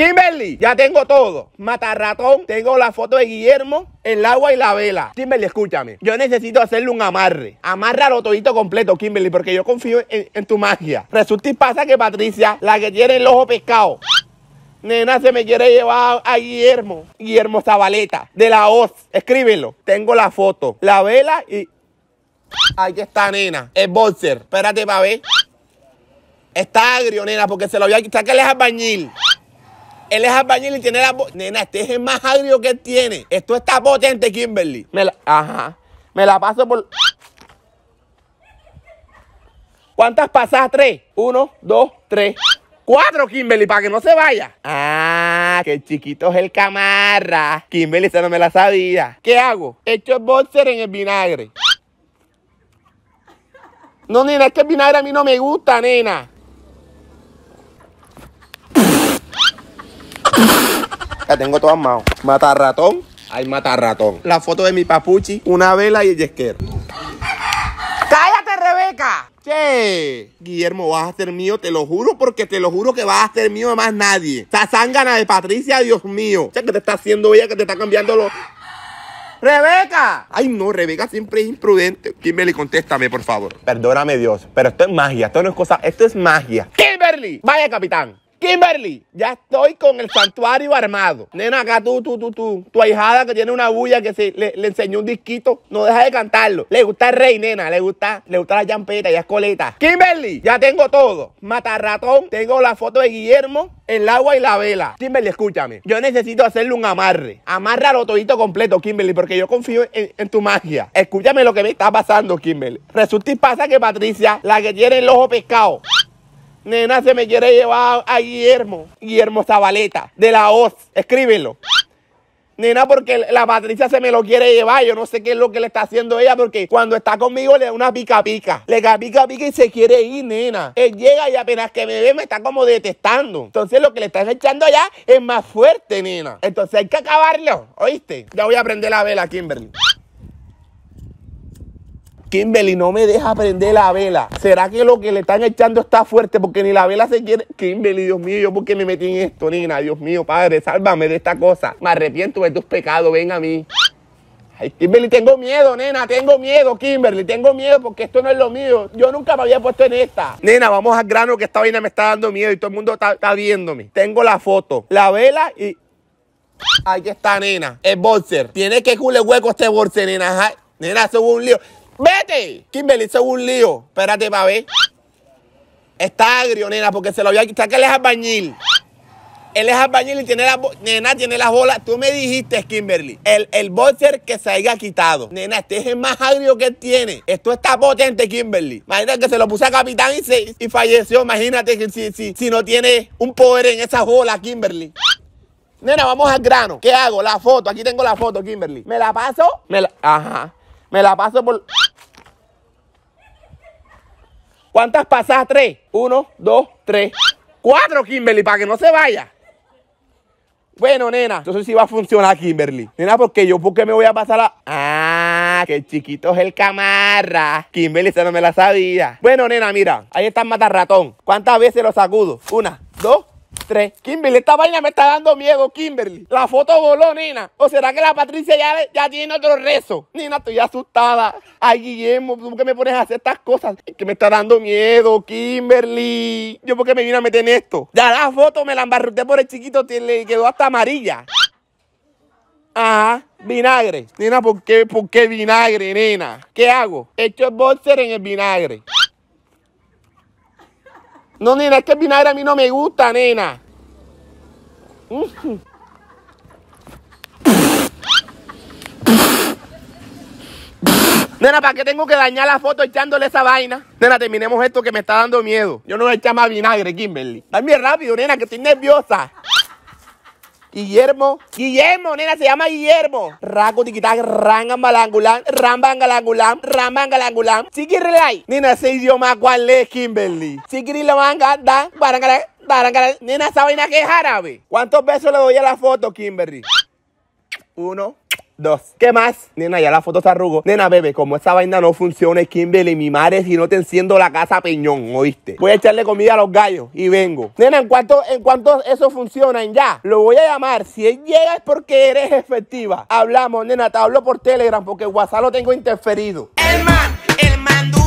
Kimberly, ya tengo todo. ratón, tengo la foto de Guillermo, el agua y la vela. Kimberly, escúchame. Yo necesito hacerle un amarre. Amárralo todito completo, Kimberly, porque yo confío en, tu magia. Resulta y pasa que Patricia, la que tiene el ojo pescado. Nena, se me quiere llevar a Guillermo. Guillermo Zabaleta, de la OZ. Escríbelo. Tengo la foto, la vela y. ahí está, nena. El boxer. Espérate para ver. Está agrio, nena, porque se lo voy a quitar que al bañil. Él es albañil y tiene la... Nena, este es el más agrio que él tiene. Esto está potente, Kimberly. Me la... Ajá. Me la paso por... ¿Cuántas pasas? Tres. Uno, dos, tres. Cuatro, Kimberly, para que no se vaya. Ah, que chiquito es el camarra. Kimberly, se no me la sabía. ¿Qué hago? Echo el bolser en el vinagre. No, nena, es que el vinagre a mí no me gusta, nena. La tengo todas Mata ratón, Hay ratón. La foto de mi papuchi, una vela y el yesquero. ¡Cállate, Rebeca! Che, Guillermo, vas a ser mío, te lo juro, porque te lo juro que vas a ser mío de más nadie. Esta sangana de Patricia, Dios mío. Che, que te está haciendo ella, que te está cambiando lo? ¡Rebeca! Ay, no, Rebeca siempre es imprudente. Kimberly, contéstame, por favor. Perdóname, Dios, pero esto es magia. Esto no es cosa. Esto es magia. ¡Kimberly! Vaya, capitán. Kimberly, ya estoy con el santuario armado. Nena, acá tú, tú, tú, tú. Tu ahijada que tiene una bulla que se, le, enseñó un disquito, no deja de cantarlo. Le gusta el rey, nena, le gusta, le gusta la champeta, y las coleta. Kimberly, ya tengo todo. Mata ratón, tengo la foto de Guillermo, el agua y la vela. Kimberly, escúchame. Yo necesito hacerle un amarre. Amárralo todito completo, Kimberly, porque yo confío en, en tu magia. Escúchame lo que me está pasando, Kimberly. Resulta y pasa que Patricia, la que tiene el ojo pescado, Nena, se me quiere llevar a Guillermo. Guillermo Zabaleta, de la OZ. Escríbelo. Nena, porque la Patricia se me lo quiere llevar. Yo no sé qué es lo que le está haciendo ella, porque cuando está conmigo le da una pica pica. Le da pica pica y se quiere ir, nena. Él llega y apenas que me ve me está como detestando. Entonces lo que le está echando allá es más fuerte, nena. Entonces hay que acabarlo, ¿oíste? Ya voy a prender la vela, Kimberly. Kimberly no me deja prender la vela. ¿Será que lo que le están echando está fuerte? Porque ni la vela se quiere. Kimberly, Dios mío, yo qué me metí en esto, nena? Dios mío, padre, sálvame de esta cosa. Me arrepiento de tus pecados, ven a mí. Ay, Kimberly, tengo miedo, nena, tengo miedo, Kimberly, tengo miedo porque esto no es lo mío. Yo nunca me había puesto en esta. Nena, vamos al grano que esta vaina me está dando miedo y todo el mundo está, está viéndome. Tengo la foto, la vela y. Ahí está, nena. El bolser. Tiene que jule hueco este bolser, nena. Nena, eso es un lío. ¡Vete! Kimberly, eso es un lío. Espérate para ver. Está agrio, nena, porque se lo había quitado. que él es albañil. Él es albañil y tiene la nena, tiene las bolas. Tú me dijiste, Kimberly, el, el boxer que se haya quitado. Nena, este es el más agrio que tiene. Esto está potente, Kimberly. Imagínate que se lo puse a capitán y, se, y falleció. Imagínate que si, si no tiene un poder en esa bola, Kimberly. Nena, vamos al grano. ¿Qué hago? La foto. Aquí tengo la foto, Kimberly. Me la paso. Me la. Ajá. Me la paso por. ¿Cuántas pasadas? Tres. Uno, dos, tres. Cuatro, Kimberly, para que no se vaya. Bueno, nena, no sé si va a funcionar, Kimberly. Nena, porque yo, ¿por qué me voy a pasar la...? Ah, que chiquito es el camarra. Kimberly, se no me la sabía. Bueno, nena, mira, ahí está el ratón. ¿Cuántas veces lo sacudo? Una, dos, Tres, Kimberly, esta vaina me está dando miedo, Kimberly. La foto voló, Nina. ¿O será que la Patricia ya, tiene otro rezo? Nina, estoy asustada. Ay, Guillermo, por qué me pones a hacer estas cosas? Es que me está dando miedo, Kimberly. ¿Yo por qué me vine a meter en esto? Ya la foto me la embarruté por el chiquito, le quedó hasta amarilla. Ajá, vinagre. Nina, ¿por qué, por qué vinagre, nena? ¿Qué hago? Echo el ser en el vinagre. No, nena, es que el vinagre a mí no me gusta, nena. Nena, ¿para qué tengo que dañar la foto echándole esa vaina? Nena, terminemos esto que me está dando miedo. Yo no voy a más vinagre, Kimberly. Dame rápido, nena, que estoy nerviosa. Guillermo. Guillermo, nena, se llama Guillermo. Rango tiquitac, ranga malangulan, rambangalangulan, rambangalangulan. Chiquirilay. Nena, ese idioma cuál es, Kimberly. manga, da, barangala, barangala. Nena, esa vaina que es árabe. ¿Cuántos besos le doy a la foto, Kimberly? Uno. Dos. ¿Qué más? Nena, ya la foto se arrugó. Nena, bebé, como esa vaina no funciona, Kimberly, mi madre, si no te enciendo la casa, peñón, ¿oíste? Voy a echarle comida a los gallos y vengo. Nena, en cuanto, en cuanto eso funciona, ya, lo voy a llamar. Si él llega es porque eres efectiva. Hablamos, nena, te hablo por Telegram porque WhatsApp lo tengo interferido. El man, el man